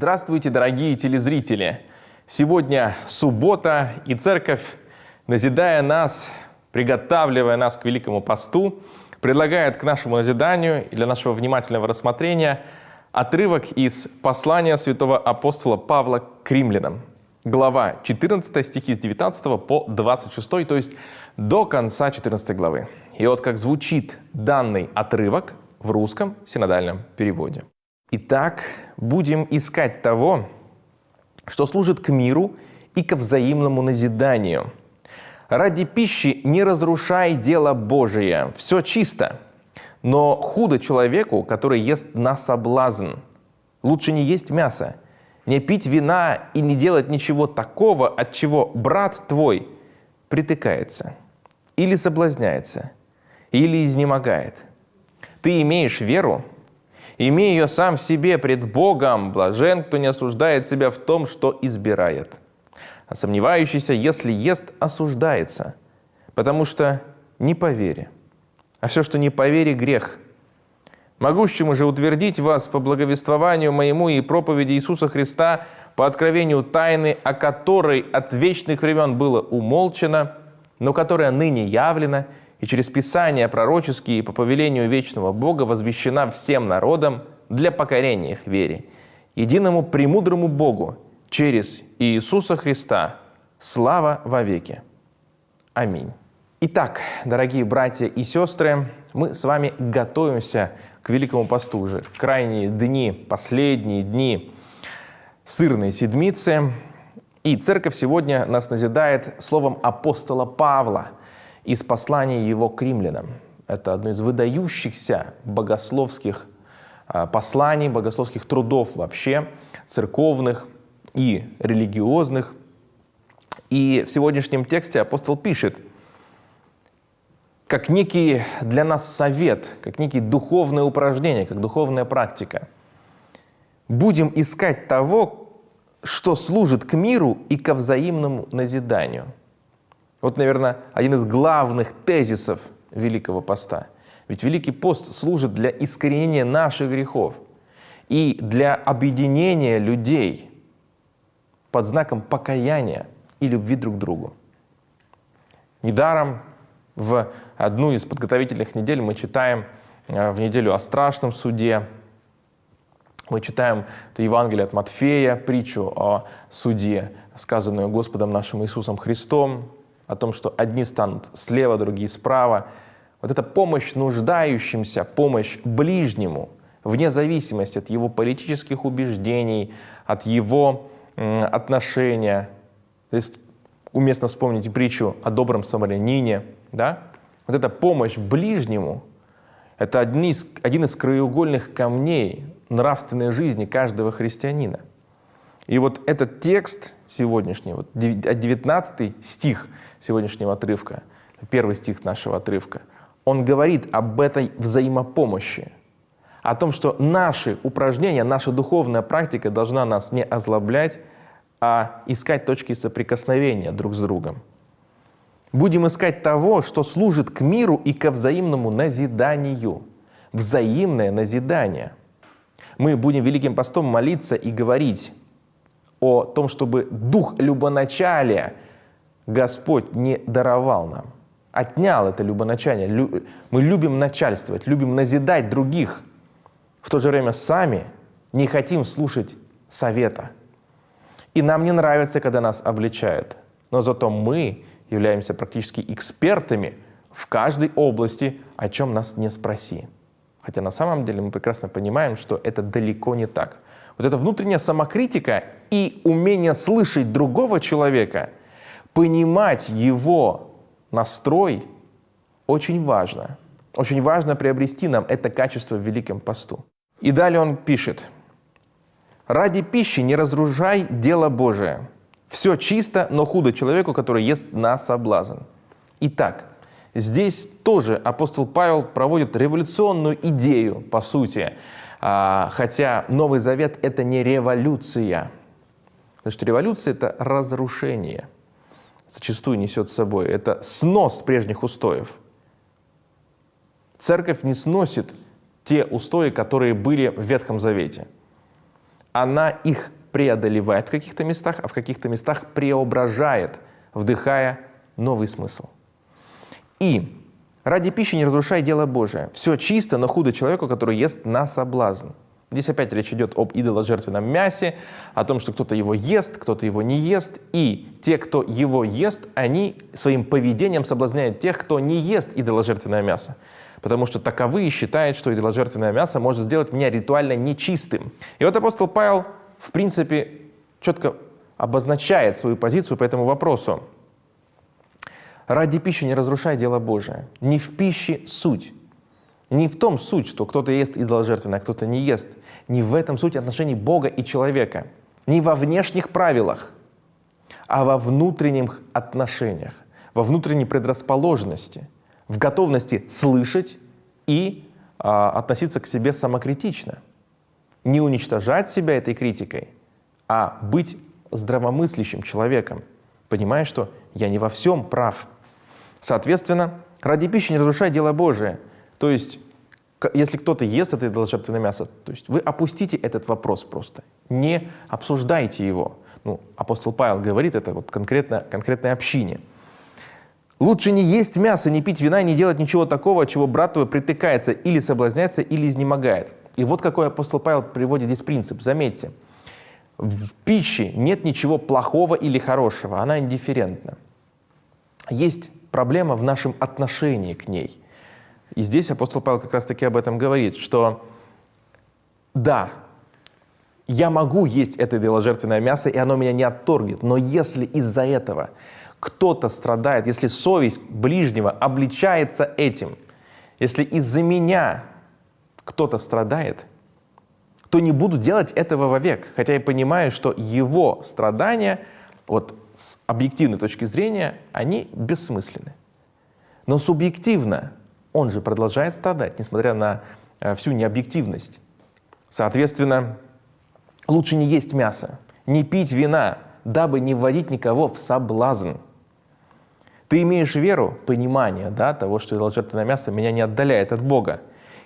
Здравствуйте, дорогие телезрители! Сегодня суббота, и церковь, назидая нас, приготавливая нас к Великому посту, предлагает к нашему назиданию и для нашего внимательного рассмотрения отрывок из послания святого апостола Павла к римлянам. Глава 14, стихи с 19 по 26, то есть до конца 14 главы. И вот как звучит данный отрывок в русском синодальном переводе. Итак, будем искать того, что служит к миру и ко взаимному назиданию. Ради пищи не разрушай дело Божие, все чисто. Но худо человеку, который ест на соблазн. Лучше не есть мясо, не пить вина и не делать ничего такого, от чего брат твой притыкается или соблазняется, или изнемогает. Ты имеешь веру – Имей ее сам в себе пред Богом, блажен, кто не осуждает себя в том, что избирает. А сомневающийся, если ест, осуждается, потому что не по вере. А все, что не по вере, грех. Могущему же утвердить вас по благовествованию моему и проповеди Иисуса Христа, по откровению тайны, о которой от вечных времен было умолчено, но которая ныне явлена – и через Писания пророческие по повелению вечного Бога возвещена всем народам для покорения их вере, единому премудрому Богу через Иисуса Христа. Слава во веки. Аминь. Итак, дорогие братья и сестры, мы с вами готовимся к Великому Посту уже. Крайние дни, последние дни сырной седмицы. И церковь сегодня нас назидает словом апостола Павла – из послания его к римлянам. Это одно из выдающихся богословских а, посланий, богословских трудов вообще, церковных и религиозных. И в сегодняшнем тексте апостол пишет, как некий для нас совет, как некие духовное упражнение, как духовная практика. Будем искать того, что служит к миру и ко взаимному назиданию – вот, наверное, один из главных тезисов Великого Поста. Ведь Великий Пост служит для искоренения наших грехов и для объединения людей под знаком покаяния и любви друг к другу. Недаром в одну из подготовительных недель мы читаем э, в неделю о страшном суде, мы читаем это Евангелие от Матфея, притчу о суде, сказанную Господом нашим Иисусом Христом, о том, что одни станут слева, другие справа. Вот эта помощь нуждающимся, помощь ближнему, вне зависимости от его политических убеждений, от его м, отношения. То есть уместно вспомнить притчу о добром самарянине, да? Вот эта помощь ближнему – это одни, один из краеугольных камней нравственной жизни каждого христианина. И вот этот текст сегодняшний, вот 19 а, стих сегодняшнего отрывка, первый стих нашего отрывка, он говорит об этой взаимопомощи, о том, что наши упражнения, наша духовная практика должна нас не озлоблять, а искать точки соприкосновения друг с другом. Будем искать того, что служит к миру и ко взаимному назиданию. Взаимное назидание. Мы будем Великим Постом молиться и говорить о том, чтобы дух любоначалия Господь не даровал нам. Отнял это любоначалие. Мы любим начальствовать, любим назидать других. В то же время сами не хотим слушать совета. И нам не нравится, когда нас обличают. Но зато мы являемся практически экспертами в каждой области, о чем нас не спроси. Хотя на самом деле мы прекрасно понимаем, что это далеко не так – вот эта внутренняя самокритика и умение слышать другого человека, понимать его настрой очень важно. Очень важно приобрести нам это качество в Великом посту. И далее он пишет. «Ради пищи не разрушай дело Божие. Все чисто, но худо человеку, который ест на соблазн». Итак, здесь тоже апостол Павел проводит революционную идею, по сути, а, хотя Новый Завет — это не революция. Потому что революция — это разрушение. Зачастую несет с собой. Это снос прежних устоев. Церковь не сносит те устои, которые были в Ветхом Завете. Она их преодолевает в каких-то местах, а в каких-то местах преображает, вдыхая новый смысл. И Ради пищи не разрушай дело Божие. Все чисто, но худо человеку, который ест на соблазн. Здесь опять речь идет об идоложертвенном мясе, о том, что кто-то его ест, кто-то его не ест, и те, кто его ест, они своим поведением соблазняют тех, кто не ест идоложертвенное мясо. Потому что таковые считают, что идоложертвенное мясо может сделать меня ритуально нечистым. И вот апостол Павел, в принципе, четко обозначает свою позицию по этому вопросу. Ради пищи не разрушай дело Божие. Не в пище суть. Не в том суть, что кто-то ест идоложертвенно, а кто-то не ест. Не в этом суть отношений Бога и человека. Не во внешних правилах, а во внутренних отношениях, во внутренней предрасположенности, в готовности слышать и а, относиться к себе самокритично. Не уничтожать себя этой критикой, а быть здравомыслящим человеком, понимая, что я не во всем прав – Соответственно, ради пищи не разрушай дело Божие. То есть, если кто-то ест это волшебственное мясо, то есть вы опустите этот вопрос просто, не обсуждайте его. Ну, апостол Павел говорит это вот конкретно, конкретной общине. Лучше не есть мясо, не пить вина не делать ничего такого, чего брат твой притыкается или соблазняется, или изнемогает. И вот какой апостол Павел приводит здесь принцип. Заметьте, в пище нет ничего плохого или хорошего, она индифферентна. Есть проблема в нашем отношении к ней. И здесь апостол Павел как раз-таки об этом говорит, что да, я могу есть это идоложертвенное мясо, и оно меня не отторгнет, но если из-за этого кто-то страдает, если совесть ближнего обличается этим, если из-за меня кто-то страдает, то не буду делать этого вовек, хотя я понимаю, что его страдания – вот с объективной точки зрения они бессмысленны. Но субъективно он же продолжает страдать, несмотря на э, всю необъективность. Соответственно, лучше не есть мясо, не пить вина, дабы не вводить никого в соблазн. Ты имеешь веру, понимание да, того, что я дал на мясо, меня не отдаляет от Бога.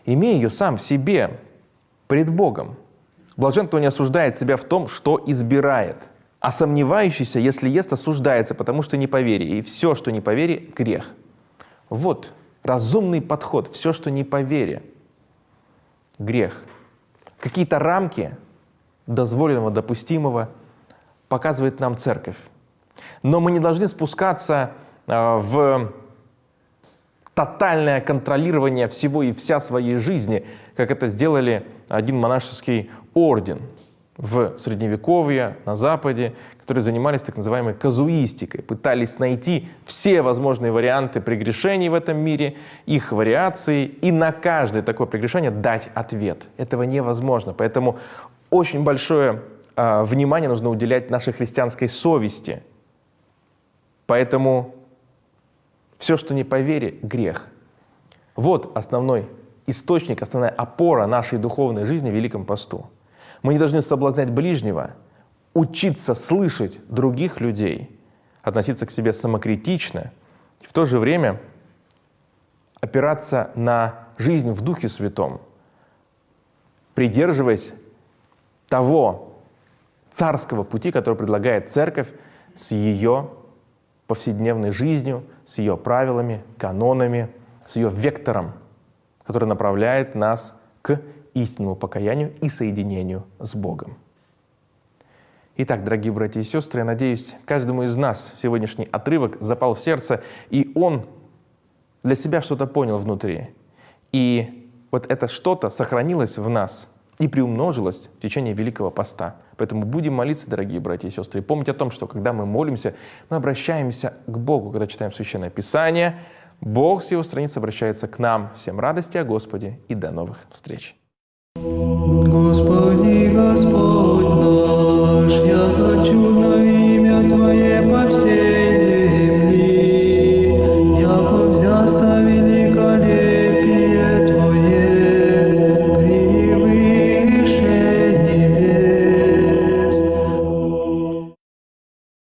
Имей ее сам в себе, пред Богом. Блажен, кто не осуждает себя в том, что избирает – а сомневающийся, если ест, осуждается, потому что не повери. И все, что не повери, грех. Вот разумный подход. Все, что не повери, грех. Какие-то рамки дозволенного, допустимого показывает нам церковь. Но мы не должны спускаться а, в тотальное контролирование всего и вся своей жизни, как это сделали один монашеский орден – в Средневековье, на Западе, которые занимались так называемой казуистикой, пытались найти все возможные варианты прегрешений в этом мире, их вариации, и на каждое такое прегрешение дать ответ. Этого невозможно, поэтому очень большое э, внимание нужно уделять нашей христианской совести. Поэтому все, что не по вере, грех. Вот основной источник, основная опора нашей духовной жизни в Великом Посту – мы не должны соблазнять ближнего, учиться слышать других людей, относиться к себе самокритично и в то же время опираться на жизнь в Духе Святом, придерживаясь того царского пути, который предлагает Церковь с ее повседневной жизнью, с ее правилами, канонами, с ее вектором, который направляет нас к истинному покаянию и соединению с Богом. Итак, дорогие братья и сестры, я надеюсь, каждому из нас сегодняшний отрывок запал в сердце, и он для себя что-то понял внутри. И вот это что-то сохранилось в нас и приумножилось в течение Великого Поста. Поэтому будем молиться, дорогие братья и сестры, и помнить о том, что когда мы молимся, мы обращаемся к Богу, когда читаем Священное Писание, Бог с его страниц обращается к нам. Всем радости о Господе и до новых встреч! Господи, Господь.